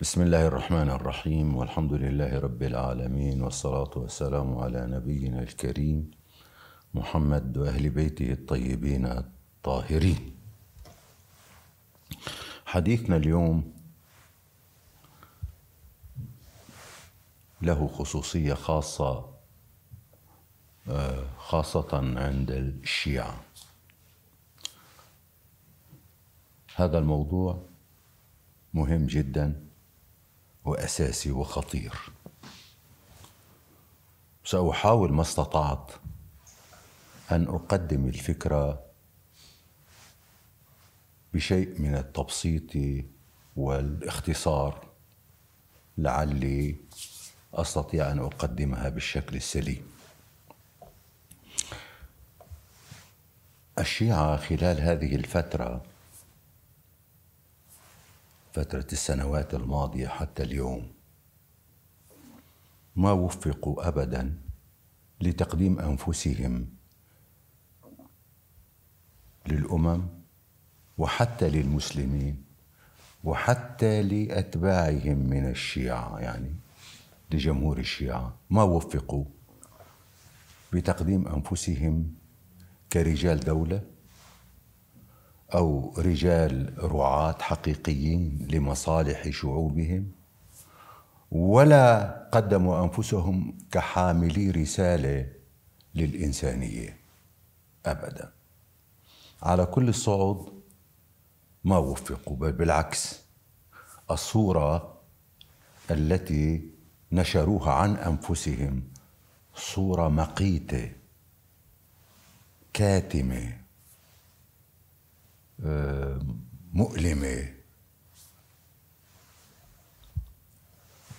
بسم الله الرحمن الرحيم والحمد لله رب العالمين والصلاة والسلام على نبينا الكريم محمد وأهل بيته الطيبين الطاهرين حديثنا اليوم له خصوصية خاصة آه، خاصة عند الشيعة هذا الموضوع مهم جدا وأساسي وخطير سأحاول ما استطعت أن أقدم الفكرة بشيء من التبسيط والاختصار لعلي أستطيع أن أقدمها بالشكل السليم الشيعة خلال هذه الفترة فترة السنوات الماضية حتى اليوم ما وفقوا أبدا لتقديم أنفسهم للأمم وحتى للمسلمين وحتى لأتباعهم من الشيعة يعني لجمهور الشيعة ما وفقوا بتقديم أنفسهم كرجال دولة او رجال رعاه حقيقيين لمصالح شعوبهم ولا قدموا انفسهم كحاملي رساله للانسانيه ابدا على كل الصعود ما وفقوا بل بالعكس الصوره التي نشروها عن انفسهم صوره مقيته كاتمه مؤلمه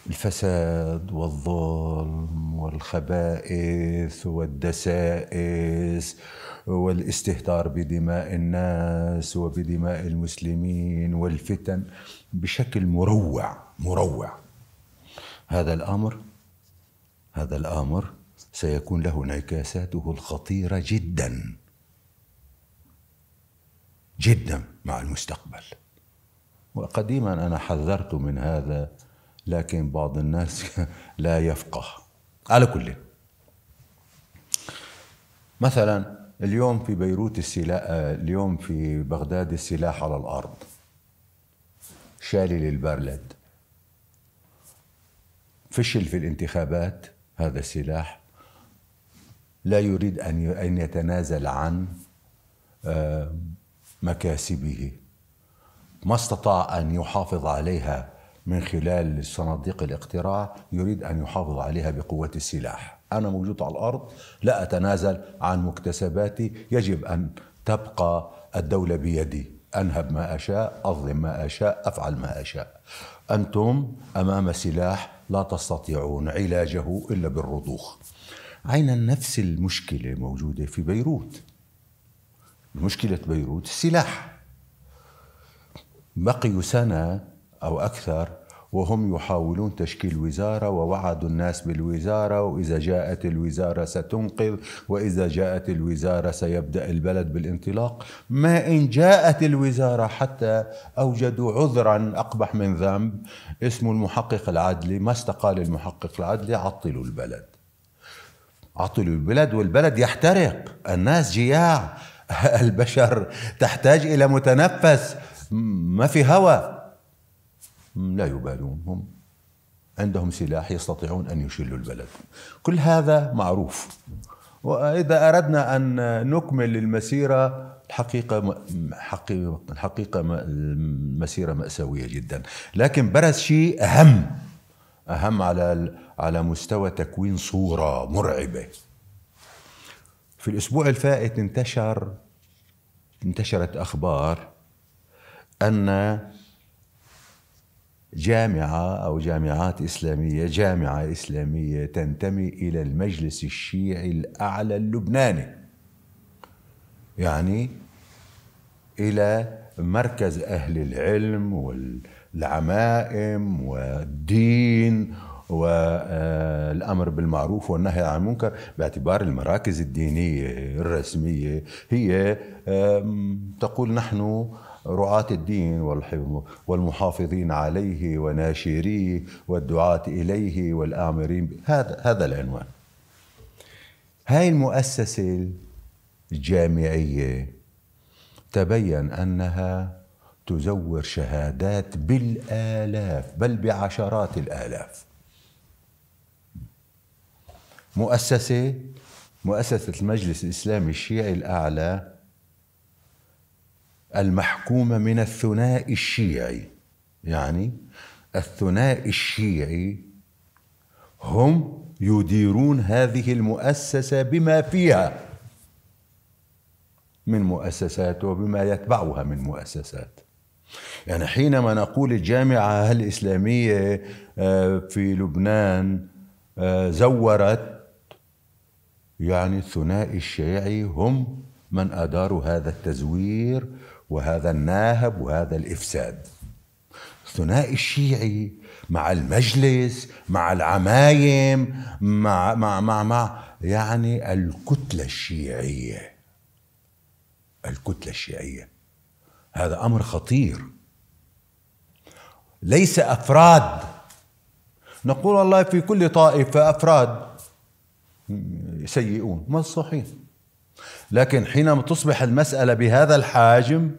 الفساد والظلم والخبائث والدسائس والاستهتار بدماء الناس وبدماء المسلمين والفتن بشكل مروع مروع هذا الامر هذا الامر سيكون له انعكاساته الخطيره جدا جدا مع المستقبل وقديما انا حذرت من هذا لكن بعض الناس لا يفقه على كل مثلا اليوم في بيروت السلاح اليوم في بغداد السلاح على الارض شالي للبرلد فشل في الانتخابات هذا السلاح لا يريد ان ان يتنازل عن مكاسبه ما استطاع ان يحافظ عليها من خلال صناديق الاقتراع يريد ان يحافظ عليها بقوه السلاح انا موجود على الارض لا اتنازل عن مكتسباتي يجب ان تبقى الدوله بيدي انهب ما اشاء اظلم ما اشاء افعل ما اشاء انتم امام سلاح لا تستطيعون علاجه الا بالرضوخ عين نفس المشكله موجوده في بيروت مشكلة بيروت السلاح بقيوا سنة أو أكثر وهم يحاولون تشكيل وزارة ووعدوا الناس بالوزارة وإذا جاءت الوزارة ستنقذ وإذا جاءت الوزارة سيبدأ البلد بالانطلاق ما إن جاءت الوزارة حتى أوجدوا عذرا أقبح من ذنب اسمه المحقق العدلي ما استقال المحقق العدلي عطلوا البلد عطلوا البلد والبلد يحترق الناس جياع البشر تحتاج الى متنفس ما في هواء لا يبالون هم عندهم سلاح يستطيعون ان يشلوا البلد كل هذا معروف واذا اردنا ان نكمل المسيره الحقيقه الحقيقه المسيره ماساويه جدا لكن برز شيء اهم اهم على على مستوى تكوين صوره مرعبه في الأسبوع الفائت انتشر انتشرت أخبار أن جامعة أو جامعات إسلامية جامعة إسلامية تنتمي إلى المجلس الشيعي الأعلى اللبناني يعني إلى مركز أهل العلم والعمائم والدين والامر آه، بالمعروف والنهي عن المنكر باعتبار المراكز الدينيه الرسميه هي تقول نحن رعاة الدين والمحافظين عليه وناشريه والدعاة إليه والآمرين هذا هذا العنوان هاي المؤسسة الجامعية تبين أنها تزور شهادات بالآلاف بل بعشرات الآلاف مؤسسة مؤسسة المجلس الإسلامي الشيعي الأعلى المحكومة من الثنائي الشيعي يعني الثنائي الشيعي هم يديرون هذه المؤسسة بما فيها من مؤسسات وبما يتبعها من مؤسسات يعني حينما نقول الجامعة الإسلامية آه، في لبنان آه، زورت يعني الثنائي الشيعي هم من أداروا هذا التزوير وهذا الناهب وهذا الإفساد الثنائي الشيعي مع المجلس مع العمايم مع مع مع, مع يعني الكتلة الشيعية الكتلة الشيعية هذا أمر خطير ليس أفراد نقول والله في كل طائفة أفراد سيئون مصحين لكن حينما تصبح المسألة بهذا الحاجم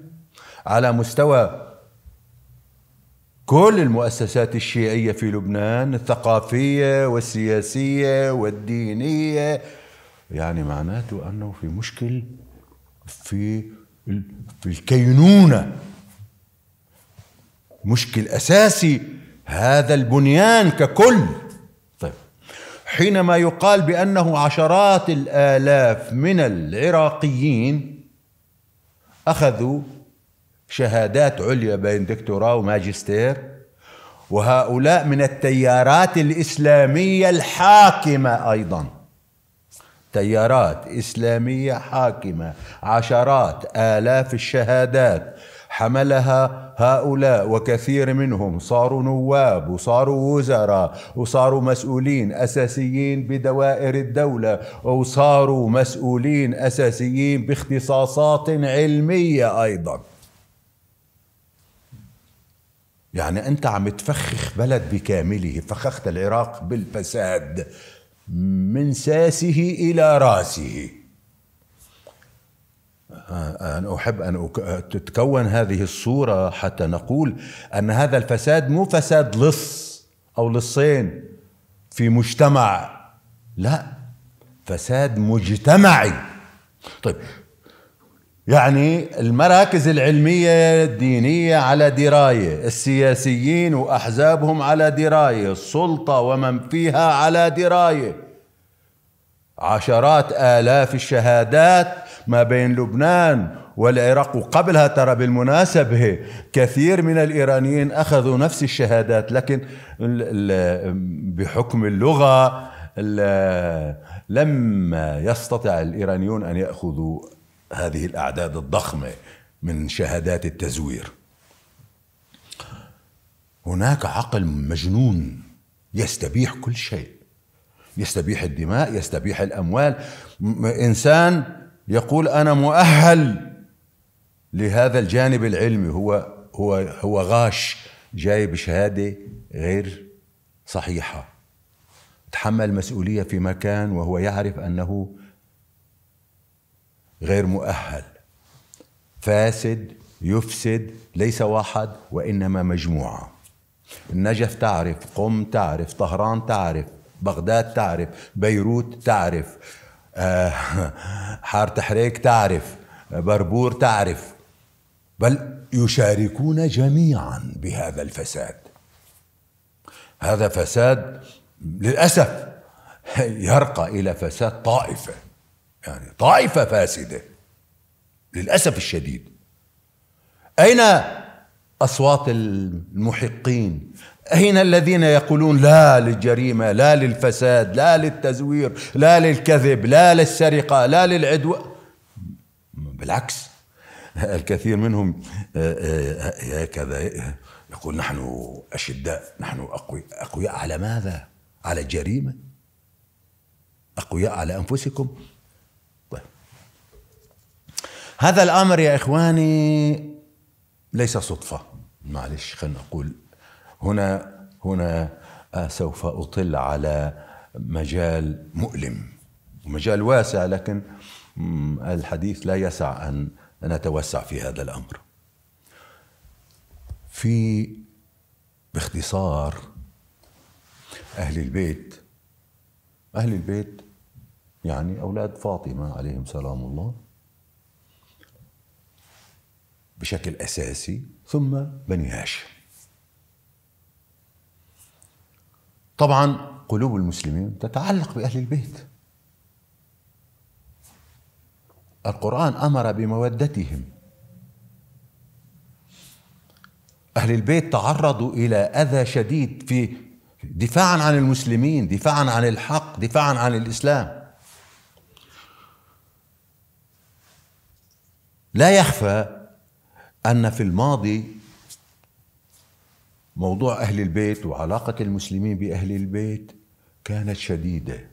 على مستوى كل المؤسسات الشيعية في لبنان الثقافية والسياسية والدينية يعني معناته أنه في مشكل في في الكينونة مشكل أساسي هذا البنيان ككل حينما يقال بانه عشرات الالاف من العراقيين اخذوا شهادات عليا بين دكتوراه وماجستير وهؤلاء من التيارات الاسلاميه الحاكمه ايضا تيارات اسلاميه حاكمه عشرات الاف الشهادات حملها هؤلاء وكثير منهم صاروا نواب وصاروا وزراء وصاروا مسؤولين أساسيين بدوائر الدولة وصاروا مسؤولين أساسيين باختصاصات علمية أيضا يعني أنت عم تفخخ بلد بكامله فخخت العراق بالفساد من ساسه إلى راسه أنا أحب أن تتكون هذه الصورة حتى نقول أن هذا الفساد مو فساد لص أو لصين في مجتمع لا فساد مجتمعي طيب يعني المراكز العلمية الدينية على دراية السياسيين وأحزابهم على دراية السلطة ومن فيها على دراية عشرات آلاف الشهادات ما بين لبنان والعراق وقبلها ترى بالمناسبة كثير من الإيرانيين أخذوا نفس الشهادات لكن بحكم اللغة لم يستطع الإيرانيون أن يأخذوا هذه الأعداد الضخمة من شهادات التزوير هناك عقل مجنون يستبيح كل شيء يستبيح الدماء يستبيح الأموال إنسان يقول انا مؤهل لهذا الجانب العلمي هو هو هو غاش جاي بشهاده غير صحيحه تحمل مسؤوليه في مكان وهو يعرف انه غير مؤهل فاسد يفسد ليس واحد وانما مجموعه النجف تعرف قم تعرف طهران تعرف بغداد تعرف بيروت تعرف آه، حارة حريك تعرف بربور تعرف بل يشاركون جميعا بهذا الفساد هذا فساد للأسف يرقى إلى فساد طائفة يعني طائفة فاسدة للأسف الشديد أين أصوات المحقين أين الذين يقولون لا للجريمة لا للفساد لا للتزوير لا للكذب لا للسرقة لا للعدوان بالعكس الكثير منهم آه، آه، هكذا يقول نحن أشداء نحن أقوياء أقوياء على ماذا على الجريمة أقوياء على أنفسكم طيب. هذا الأمر يا إخواني ليس صدفة معلش خلنا نقول هنا هنا آه، سوف أطل على مجال مؤلم مجال واسع لكن الحديث لا يسع أن نتوسع في هذا الأمر في باختصار أهل البيت أهل البيت يعني أولاد فاطمة عليهم سلام الله بشكل أساسي ثم بني هاشم طبعا قلوب المسلمين تتعلق بأهل البيت القرآن أمر بمودتهم أهل البيت تعرضوا إلى أذى شديد في دفاعا عن المسلمين دفاعا عن الحق دفاعا عن الإسلام لا يخفى أن في الماضي موضوع أهل البيت وعلاقة المسلمين بأهل البيت كانت شديدة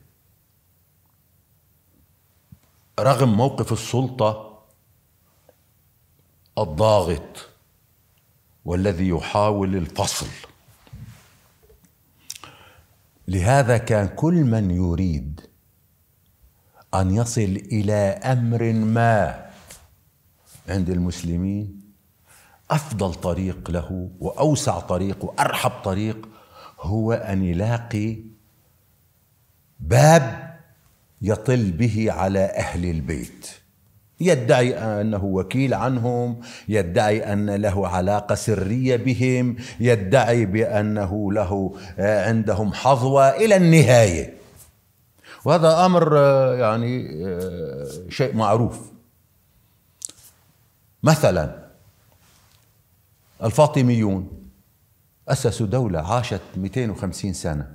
رغم موقف السلطة الضاغط والذي يحاول الفصل لهذا كان كل من يريد أن يصل إلى أمر ما عند المسلمين افضل طريق له واوسع طريق وارحب طريق هو ان يلاقي باب يطل به على اهل البيت يدعي انه وكيل عنهم يدعي ان له علاقه سريه بهم يدعي بانه له آه، عندهم حظوه الى النهايه وهذا امر آه، يعني آه، شيء معروف مثلا الفاطميون أسسوا دولة عاشت 250 سنة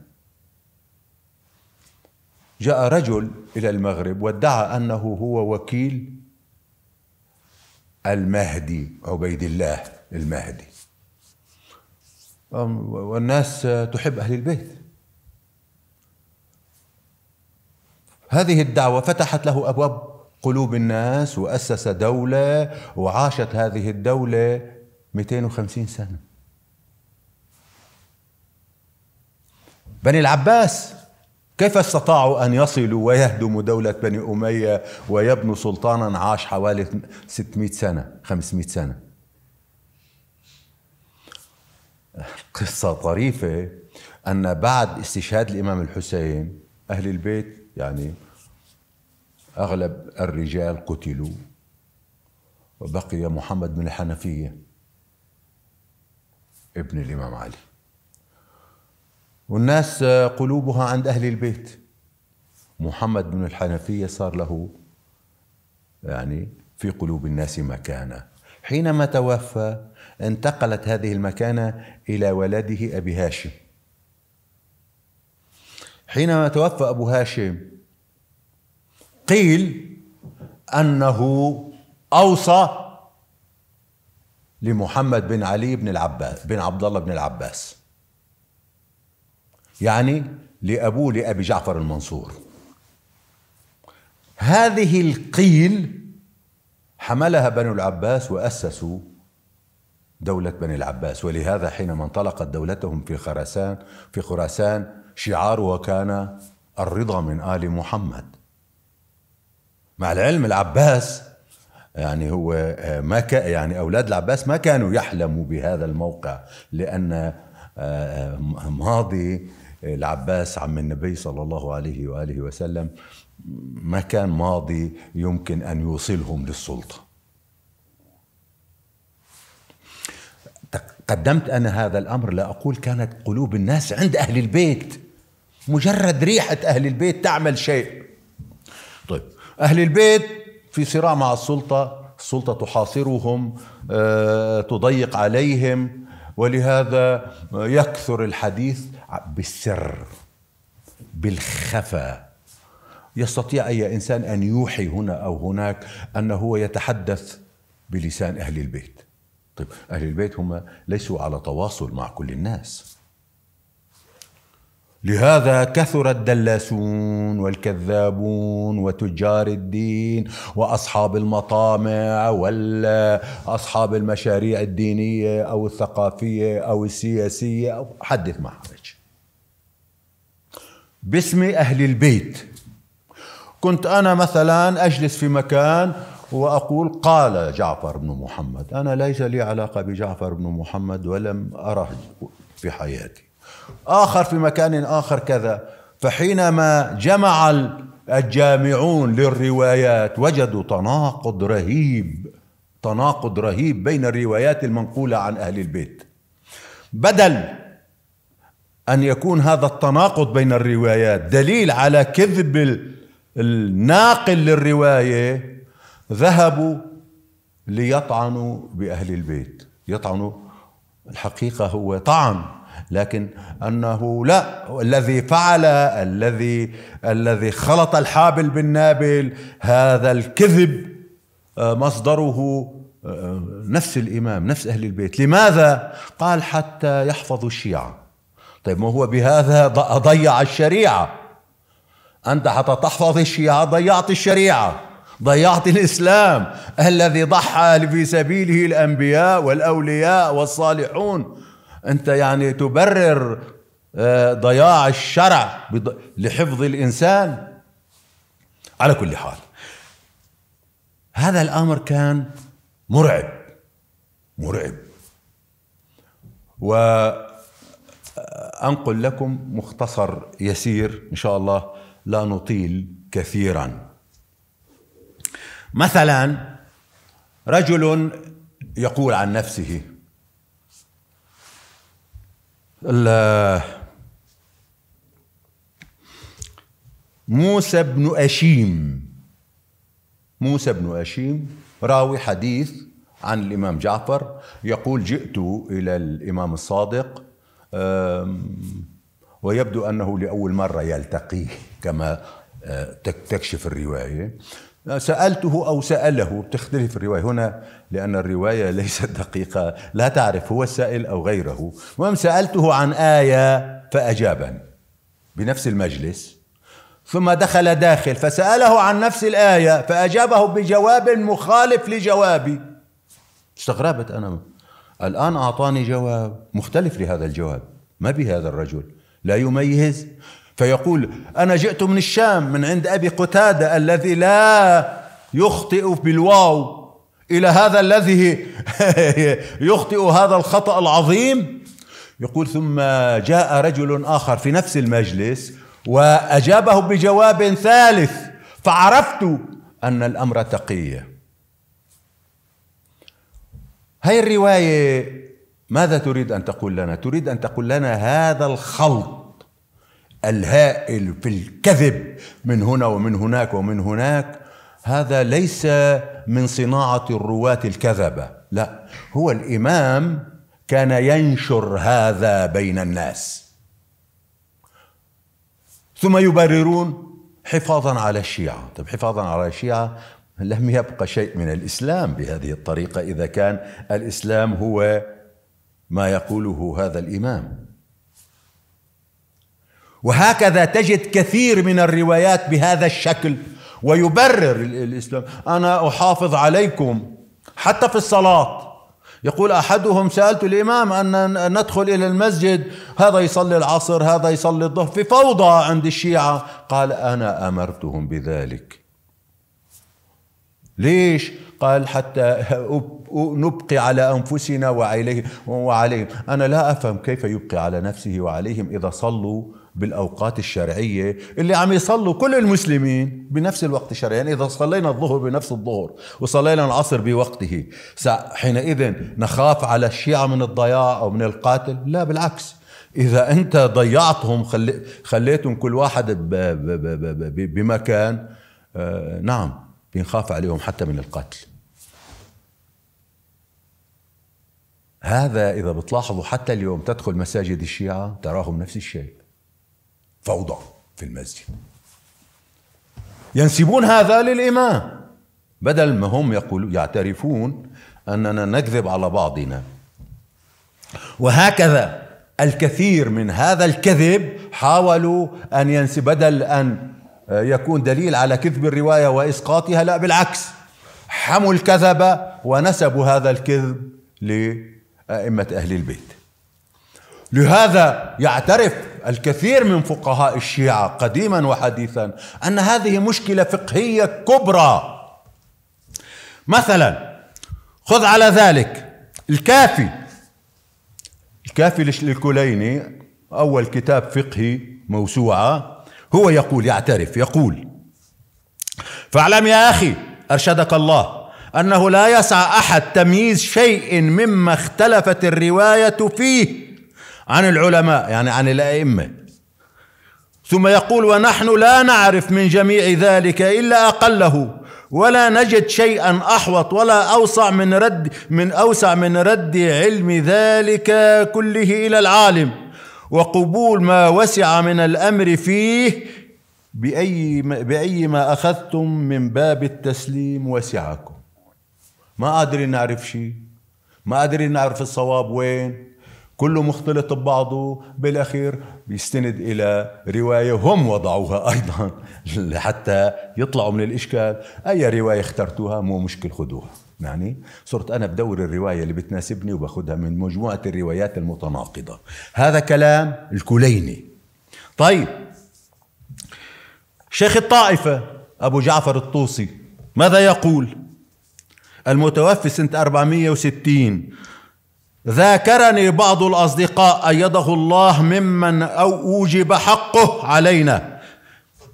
جاء رجل إلى المغرب وادعى أنه هو وكيل المهدي عبيد الله المهدي والناس تحب أهل البيت هذه الدعوة فتحت له أبواب قلوب الناس وأسس دولة وعاشت هذه الدولة 250 سنة بني العباس كيف استطاعوا أن يصلوا ويهدموا دولة بني أمية ويبنوا سلطانا عاش حوالي 600 سنة 500 سنة قصة طريفة أن بعد استشهاد الإمام الحسين أهل البيت يعني أغلب الرجال قتلوا وبقي محمد بن الحنفية ابن الإمام علي والناس آه، قلوبها عند أهل البيت محمد بن الحنفية صار له يعني في قلوب الناس مكانة حينما توفى انتقلت هذه المكانة إلى ولده أبي هاشم حينما توفى أبو هاشم قيل أنه أوصى لمحمد بن علي بن العباس بن عبد الله بن العباس يعني لأبوه لأبي جعفر المنصور هذه القيل حملها بنو العباس وأسسوا دولة بني العباس ولهذا حينما انطلقت دولتهم في خراسان في خراسان شعارها كان الرضا من آل محمد مع العلم العباس يعني هو آه، ما ك... يعني اولاد العباس ما كانوا يحلموا بهذا الموقع لان آه، ماضي العباس عم النبي صلى الله عليه واله وسلم ما كان ماضي يمكن ان يوصلهم للسلطه. قدمت انا هذا الامر لاقول كانت قلوب الناس عند اهل البيت مجرد ريحه اهل البيت تعمل شيء. طيب اهل البيت في صراع مع السلطة السلطة تحاصرهم آه، تضيق عليهم ولهذا يكثر الحديث بالسر بالخفى يستطيع أي إنسان أن يوحي هنا أو هناك أنه هو يتحدث بلسان أهل البيت طيب أهل البيت هم ليسوا على تواصل مع كل الناس لهذا كثر الدلاسون والكذابون وتجار الدين واصحاب المطامع أصحاب المشاريع الدينيه او الثقافيه او السياسيه او حدث ما حرج. باسم اهل البيت كنت انا مثلا اجلس في مكان واقول قال جعفر بن محمد انا ليس لي علاقه بجعفر بن محمد ولم اره في حياتي آخر في مكان آخر كذا فحينما جمع الجامعون للروايات وجدوا تناقض رهيب تناقض رهيب بين الروايات المنقولة عن أهل البيت بدل أن يكون هذا التناقض بين الروايات دليل على كذب الناقل للرواية ذهبوا ليطعنوا بأهل البيت يطعنوا الحقيقة هو طعن لكن انه لا الذي فعل الذي الذي خلط الحابل بالنابل هذا الكذب آه، مصدره آه، آه، نفس الامام نفس اهل البيت لماذا قال حتى يحفظوا الشيعه طيب ما هو بهذا ضيع الشريعه انت حتى تحفظ الشيعه ضيعت الشريعه ضيعت الاسلام الذي ضحى في سبيله الانبياء والاولياء والصالحون انت يعني تبرر آه، ضياع الشرع لحفظ الانسان على كل حال هذا الامر كان مرعب مرعب وانقل آه، لكم مختصر يسير ان شاء الله لا نطيل كثيرا مثلا رجل يقول عن نفسه موسى بن أشيم موسى بن أشيم راوي حديث عن الإمام جعفر يقول جئت إلى الإمام الصادق ويبدو أنه لأول مرة يلتقيه كما آه، تكشف الرواية سألته أو سأله بتختلف الرواية هنا لأن الرواية ليست دقيقة لا تعرف هو السائل أو غيره المهم سألته عن آية فأجابني بنفس المجلس ثم دخل داخل فسأله عن نفس الآية فأجابه بجواب مخالف لجوابي استغربت أنا الآن أعطاني جواب مختلف لهذا الجواب ما بهذا الرجل لا يميز فيقول أنا جئت من الشام من عند أبي قتادة الذي لا يخطئ بالواو إلى هذا الذي يخطئ هذا الخطأ العظيم يقول ثم جاء رجل آخر في نفس المجلس وأجابه بجواب ثالث فعرفت أن الأمر تقية هاي الرواية ماذا تريد أن تقول لنا؟ تريد أن تقول لنا هذا الخلط الهائل في الكذب من هنا ومن هناك ومن هناك هذا ليس من صناعه الرواه الكذبه لا هو الامام كان ينشر هذا بين الناس ثم يبررون حفاظا على الشيعه طيب حفاظا على الشيعه لم يبقى شيء من الاسلام بهذه الطريقه اذا كان الاسلام هو ما يقوله هذا الامام وهكذا تجد كثير من الروايات بهذا الشكل ويبرر الاسلام انا احافظ عليكم حتى في الصلاه يقول احدهم سالت الامام ان ندخل الى المسجد هذا يصلي العصر هذا يصلي الظهر في فوضى عند الشيعه قال انا امرتهم بذلك ليش قال حتى نبقي على انفسنا وعليه وعليهم انا لا افهم كيف يبقي على نفسه وعليهم اذا صلوا بالاوقات الشرعيه اللي عم يصلوا كل المسلمين بنفس الوقت الشرعي، يعني اذا صلينا الظهر بنفس الظهر وصلينا العصر بوقته، حينئذ نخاف على الشيعه من الضياع او من القاتل؟ لا بالعكس، اذا انت ضيعتهم خلي خليتهم كل واحد بمكان آه، نعم بنخاف عليهم حتى من القتل. هذا إذا بتلاحظوا حتى اليوم تدخل مساجد الشيعة تراهم نفس الشيء فوضى في المسجد ينسبون هذا للإمام بدل ما هم يقولون يعترفون أننا نكذب على بعضنا وهكذا الكثير من هذا الكذب حاولوا أن ينسب بدل أن يكون دليل على كذب الرواية وإسقاطها لا بالعكس حموا الكذب ونسبوا هذا الكذب لأئمة أهل البيت لهذا يعترف الكثير من فقهاء الشيعة قديما وحديثا أن هذه مشكلة فقهية كبرى مثلا خذ على ذلك الكافي الكافي للكليني أول كتاب فقهي موسوعة هو يقول يعترف يقول فاعلم يا أخي أرشدك الله أنه لا يسعى أحد تمييز شيء مما اختلفت الرواية فيه عن العلماء يعني عن الأئمة ثم يقول ونحن لا نعرف من جميع ذلك إلا أقله ولا نجد شيئا أحوط ولا أوسع من رد من أوسع من رد علم ذلك كله إلى العالم وقبول ما وسع من الأمر فيه بأي بأي ما أخذتم من باب التسليم وسعكم ما قادرين نعرف شيء ما قادرين نعرف الصواب وين كله مختلط ببعضه بالاخير بيستند الى روايه هم وضعوها ايضا لحتى يطلعوا من الاشكال اي روايه اخترتوها مو مشكل خذوها يعني صرت انا بدور الروايه اللي بتناسبني وباخذها من مجموعه الروايات المتناقضه هذا كلام الكليني طيب شيخ الطائفه ابو جعفر الطوسي ماذا يقول المتوفي سنه 460 ذاكرني بعض الأصدقاء أيده الله ممن أو أوجب حقه علينا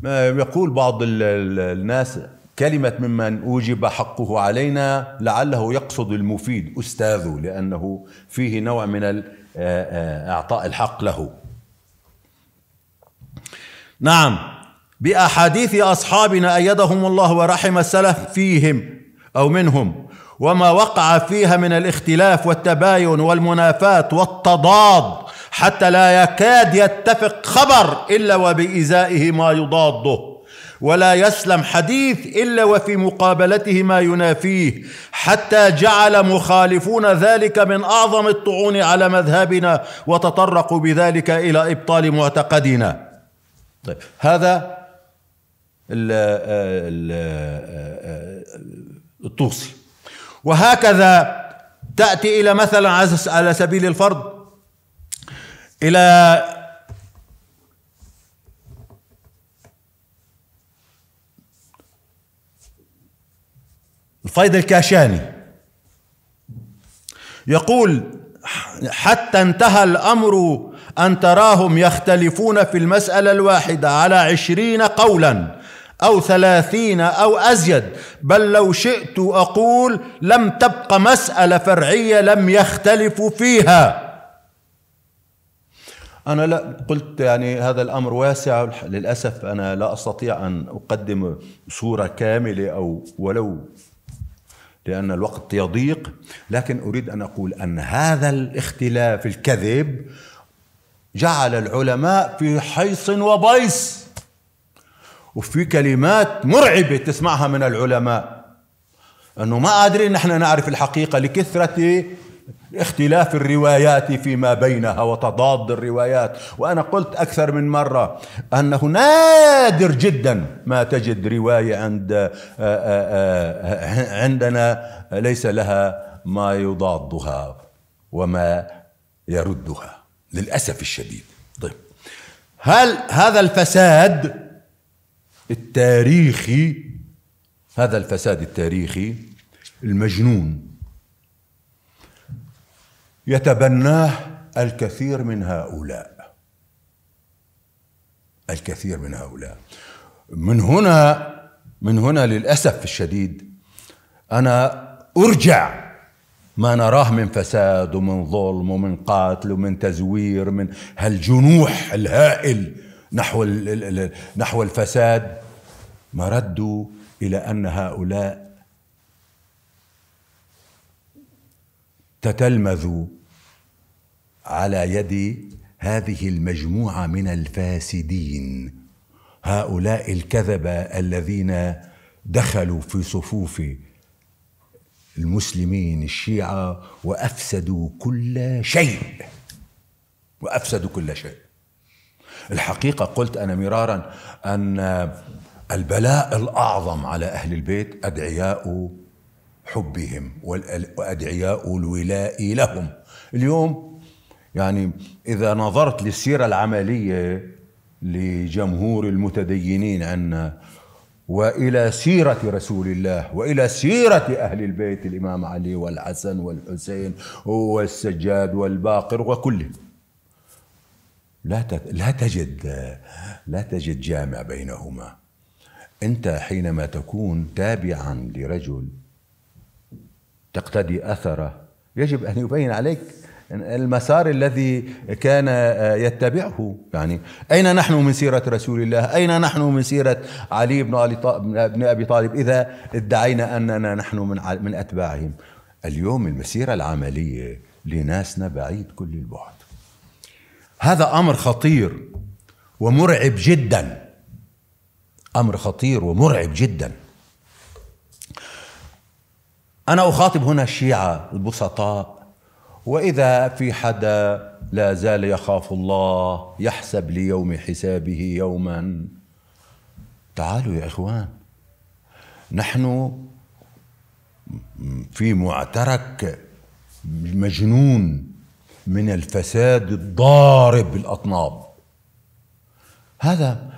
يقول بعض الناس كلمة ممن أوجب حقه علينا لعله يقصد المفيد أستاذه لأنه فيه نوع من إعطاء الحق له نعم بأحاديث أصحابنا أيدهم الله ورحم السلف فيهم أو منهم وما وقع فيها من الاختلاف والتباين والمنافاة والتضاد حتى لا يكاد يتفق خبر إلا وبإزائه ما يضاده ولا يسلم حديث إلا وفي مقابلته ما ينافيه حتى جعل مخالفون ذلك من أعظم الطعون على مذهبنا وتطرقوا بذلك إلى إبطال معتقدنا طيب هذا الطوسي وهكذا تأتي إلى مثلا على سبيل الفرض إلى الفيض الكاشاني يقول حتى انتهى الأمر أن تراهم يختلفون في المسألة الواحدة على عشرين قولاً أو ثلاثين أو أزيد بل لو شئت أقول لم تبق مسألة فرعية لم يختلفوا فيها أنا لا قلت يعني هذا الأمر واسع للأسف أنا لا أستطيع أن أقدم صورة كاملة أو ولو لأن الوقت يضيق لكن أريد أن أقول أن هذا الاختلاف الكذب جعل العلماء في حيص وبيص وفي كلمات مرعبة تسمعها من العلماء أنه ما قادرين نحن نعرف الحقيقة لكثرة اختلاف الروايات فيما بينها وتضاد الروايات وأنا قلت أكثر من مرة أنه نادر جدا ما تجد رواية عند آه، آه، آه، عندنا ليس لها ما يضادها وما يردها للأسف الشديد طيب هل هذا الفساد التاريخي هذا الفساد التاريخي المجنون يتبناه الكثير من هؤلاء الكثير من هؤلاء من هنا من هنا للاسف الشديد انا ارجع ما نراه من فساد ومن ظلم ومن قتل ومن تزوير من هالجنوح الهائل نحو نحو الفساد مردوا الى ان هؤلاء تتلمذوا على يد هذه المجموعه من الفاسدين هؤلاء الكذبه الذين دخلوا في صفوف المسلمين الشيعه وافسدوا كل شيء وافسدوا كل شيء الحقيقة قلت أنا مرارا أن البلاء الأعظم على أهل البيت أدعياء حبهم وأدعياء الولاء لهم اليوم يعني إذا نظرت للسيرة العملية لجمهور المتدينين عنا والى سيره رسول الله والى سيره اهل البيت الامام علي والحسن والحسين والسجاد والباقر وكلهم لا لا تجد لا تجد جامع بينهما انت حينما تكون تابعا لرجل تقتدي اثره يجب ان يبين عليك المسار الذي كان يتبعه يعني أين نحن من سيرة رسول الله أين نحن من سيرة علي بن أبي طالب إذا ادعينا أننا نحن من من أتباعهم اليوم المسيرة العملية لناسنا بعيد كل البعد هذا امر خطير ومرعب جدا امر خطير ومرعب جدا انا اخاطب هنا الشيعه البسطاء واذا في حدا لا زال يخاف الله يحسب ليوم حسابه يوما تعالوا يا اخوان نحن في معترك مجنون من الفساد الضارب بالاطناب هذا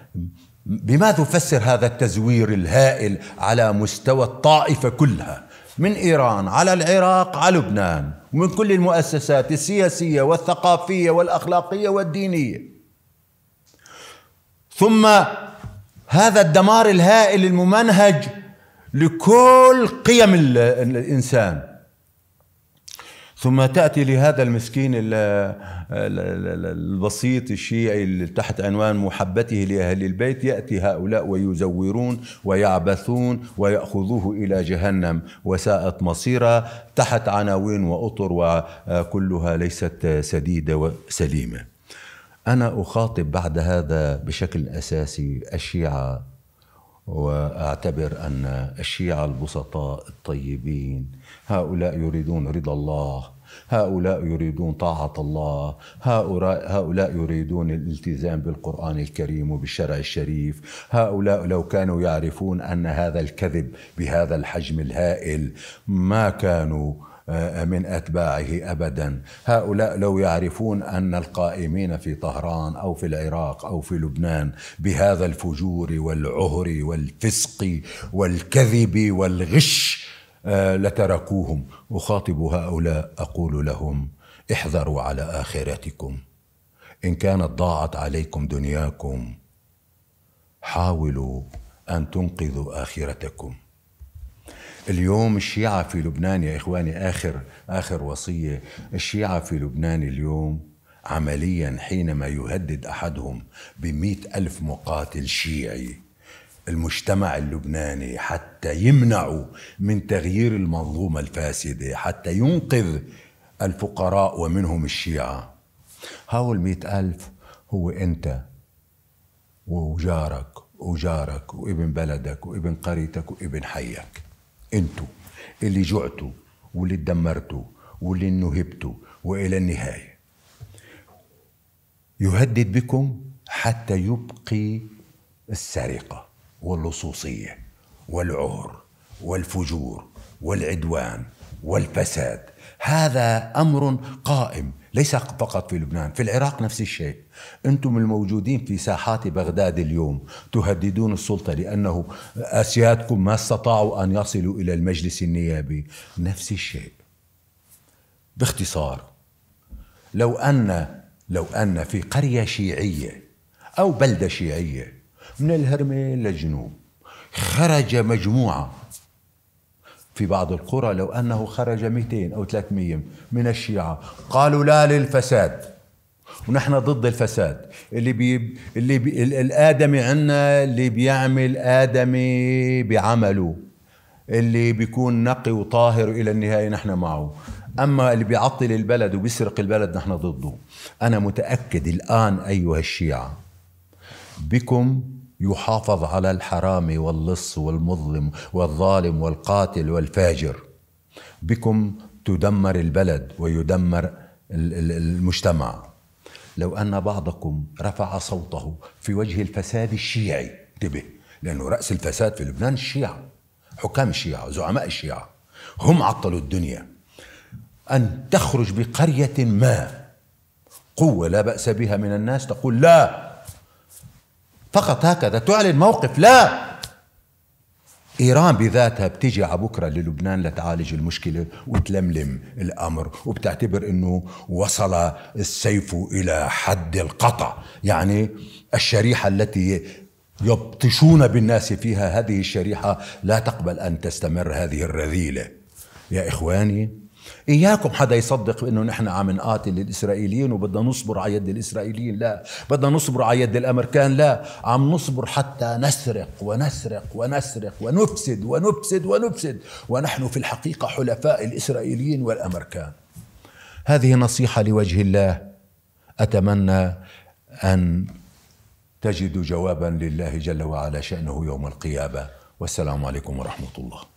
بماذا تفسر هذا التزوير الهائل على مستوى الطائفه كلها من ايران على العراق على لبنان ومن كل المؤسسات السياسيه والثقافيه والاخلاقيه والدينيه ثم هذا الدمار الهائل الممنهج لكل قيم الانسان ثم تأتي لهذا المسكين البسيط الشيعي اللي تحت عنوان محبته لأهل البيت يأتي هؤلاء ويزورون ويعبثون ويأخذوه إلى جهنم وساءت مصيره تحت عناوين وأطر وكلها ليست سديدة وسليمة أنا أخاطب بعد هذا بشكل أساسي الشيعة واعتبر ان الشيعه البسطاء الطيبين هؤلاء يريدون رضا الله هؤلاء يريدون طاعه الله هؤلاء يريدون الالتزام بالقران الكريم وبالشرع الشريف هؤلاء لو كانوا يعرفون ان هذا الكذب بهذا الحجم الهائل ما كانوا آه، من اتباعه ابدا هؤلاء لو يعرفون ان القائمين في طهران او في العراق او في لبنان بهذا الفجور والعهر والفسق والكذب والغش آه، لتركوهم اخاطب هؤلاء اقول لهم احذروا على اخرتكم ان كانت ضاعت عليكم دنياكم حاولوا ان تنقذوا اخرتكم اليوم الشيعة في لبنان يا إخواني آخر آخر وصية الشيعة في لبنان اليوم عمليا حينما يهدد أحدهم بمئة ألف مقاتل شيعي المجتمع اللبناني حتى يمنعوا من تغيير المنظومة الفاسدة حتى ينقذ الفقراء ومنهم الشيعة هاول مئة ألف هو أنت وجارك وجارك وابن بلدك وابن قريتك وابن حيك انتوا اللي جعتوا واللي اتدمرتوا واللي انهبتوا والى النهايه يهدد بكم حتى يبقي السرقه واللصوصيه والعهر والفجور والعدوان والفساد هذا امر قائم ليس فقط في لبنان في العراق نفس الشيء أنتم الموجودين في ساحات بغداد اليوم تهددون السلطة لأنه أسيادكم ما استطاعوا أن يصلوا إلى المجلس النيابي نفس الشيء باختصار لو أن لو أن في قرية شيعية أو بلدة شيعية من الهرمين للجنوب خرج مجموعة في بعض القرى لو أنه خرج 200 أو 300 من الشيعة قالوا لا للفساد ونحن ضد الفساد اللي بي... اللي بي... الآدمي عندنا اللي بيعمل آدمي بعمله اللي بيكون نقي وطاهر إلى النهاية نحن معه أما اللي بيعطل البلد وبيسرق البلد نحن ضده أنا متأكد الآن أيها الشيعة بكم يحافظ على الحرامي واللص والمظلم والظالم والقاتل والفاجر بكم تدمر البلد ويدمر المجتمع لو أن بعضكم رفع صوته في وجه الفساد الشيعي انتبه لأنه رأس الفساد في لبنان الشيعة حكام الشيعة زعماء الشيعة هم عطلوا الدنيا أن تخرج بقرية ما قوة لا بأس بها من الناس تقول لا فقط هكذا تعلن موقف لا ايران بذاتها بتيجي على بكره للبنان لتعالج المشكله وتلملم الامر وبتعتبر انه وصل السيف الى حد القطع يعني الشريحه التي يبطشون بالناس فيها هذه الشريحه لا تقبل ان تستمر هذه الرذيله يا اخواني اياكم حدا يصدق انه نحن عم نقاتل الاسرائيليين وبدنا نصبر على يد الاسرائيليين لا بدنا نصبر على يد الامريكان لا عم نصبر حتى نسرق ونسرق ونسرق ونفسد ونفسد ونفسد ونحن في الحقيقه حلفاء الاسرائيليين والامريكان هذه نصيحه لوجه الله اتمنى ان تجدوا جوابا لله جل وعلا شانه يوم القيامه والسلام عليكم ورحمه الله